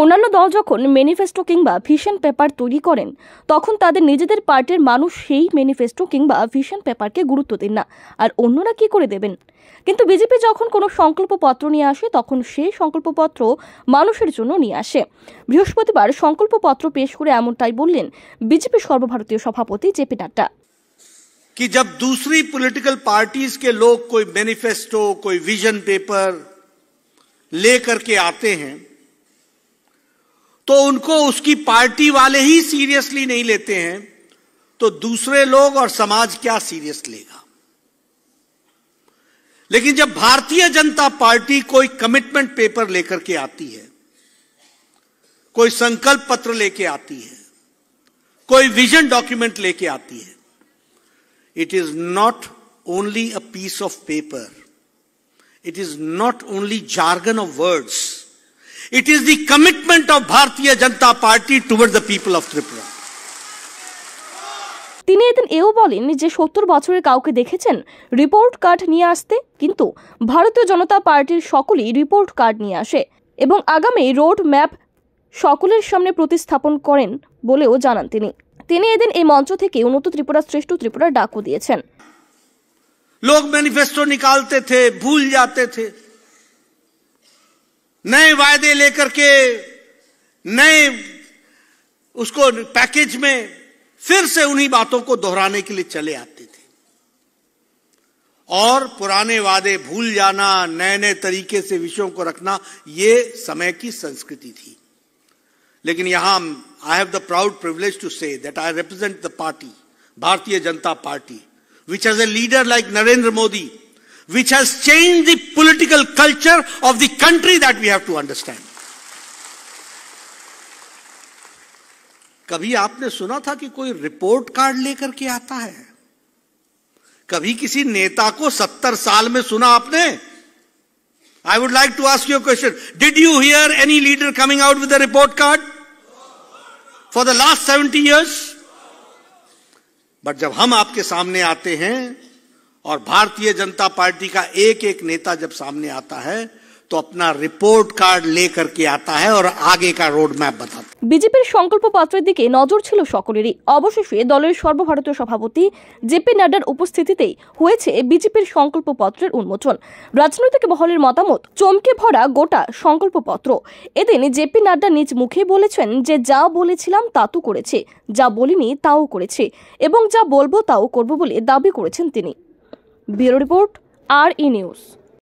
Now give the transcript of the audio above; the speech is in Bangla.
অন্যান্য দল যখন ম্যানিফেস্টো কিংবা ভিশন পেপার তৈরি করেন তখন তাদের নিজেদের পার্টির মানুষ সেই ম্যানিফেস্টো কিংবা ভিশন পেপারকে গুরুত্ব দেন না আর অন্যরা কি করে দেবেন কিন্তু বিজেপি যখন কোনো সংকল্পপত্র নিয়ে আসে তখন সেই সংকল্পপত্র মানুষের জন্য নিয়ে আসে বৃহস্পতিবার সংকল্পপত্র পেশ করে এমনটাই বললেন বিজেপি সর্বভারতীয় সভাপতি জেপি নাড্ডা कि जब दूसरी पॉलिटिकल पार्टीज के लोग कोई मैनिफेस्टो कोई विजन पेपर लेकर के आते हैं तो उनको उसकी पार्टी वाले ही सीरियसली नहीं लेते हैं तो दूसरे लोग और समाज क्या सीरियस लेगा लेकिन जब भारतीय जनता पार्टी कोई कमिटमेंट पेपर लेकर के आती है कोई संकल्प पत्र लेके आती है कोई विजन डॉक्यूमेंट लेके आती है it is not only a piece of paper it is not only jargon of words It is the commitment of Bharatiya Janata Party towards the people of Tripura. তিনি এদিন এও বলেন যে সত্তর বছরের কাউকে দেখেছেন রিপোর্ট কার্ড নিয়ে আসতে কিন্তু ভারতীয় জনতা পার্টির সকলেই রিপোর্ট কার্ড নিয়ে আসে এবং আগামী রোড ম্যাপ সকলের সামনে প্রতিস্থাপন করেন বলেও জানান তিনি তিনি এদিন এই মঞ্চ থেকে উন্নত ত্রিপুরা শ্রেষ্ঠ ত্রিপুরার ডাকও দিয়েছেন লোক ম্যানিফেস্টো নিকালতে থে ভুল যাতে থে नए वायदे लेकर के नए उसको पैकेज में फिर से उन्हीं बातों को दोहराने के लिए चले आते थे और पुराने वादे भूल जाना नए नए तरीके से विषयों को रखना ये समय की संस्कृति थी लेकिन यहां I have the proud privilege to say that I represent the party Bharatiya Janata Party which has a leader like Narendra Modi which has changed the political culture of the country that we have to understand. कभी आपने सुना था कि कोई रिपोर्ट कार्ड लेकर के आता है कभी किसी नेता को सत्तर साल में सुना आपने I would like to ask you question did you hear any leader coming out with report card for the last seventy years but जब हम आपके सामने आते हैं और भारतीय जनता पार्टी का एक एक नेता जब सामने आता है तो अपना रिपोर्ट कार्ड लेकर के आता है और आगे का रोड मैप बताता है বিজেপির সংকল্পপত্রের দিকে নজর ছিল সকলেরই অবশেষে দলের সর্বভারতীয় সভাপতি জেপি নাড্ডার উপস্থিতিতেই হয়েছে বিজেপির সংকল্পপত্রের উন্মোচন রাজনৈতিক মহলের মতামত চমকে ভরা গোটা সংকল্পপত্র এদিন জেপি নাড্ডা নিজ মুখে বলেছেন যে যা বলেছিলাম তা তো করেছে যা বলিনি তাও করেছে এবং যা বলবো তাও করব বলে দাবি করেছেন তিনি bureau report R E news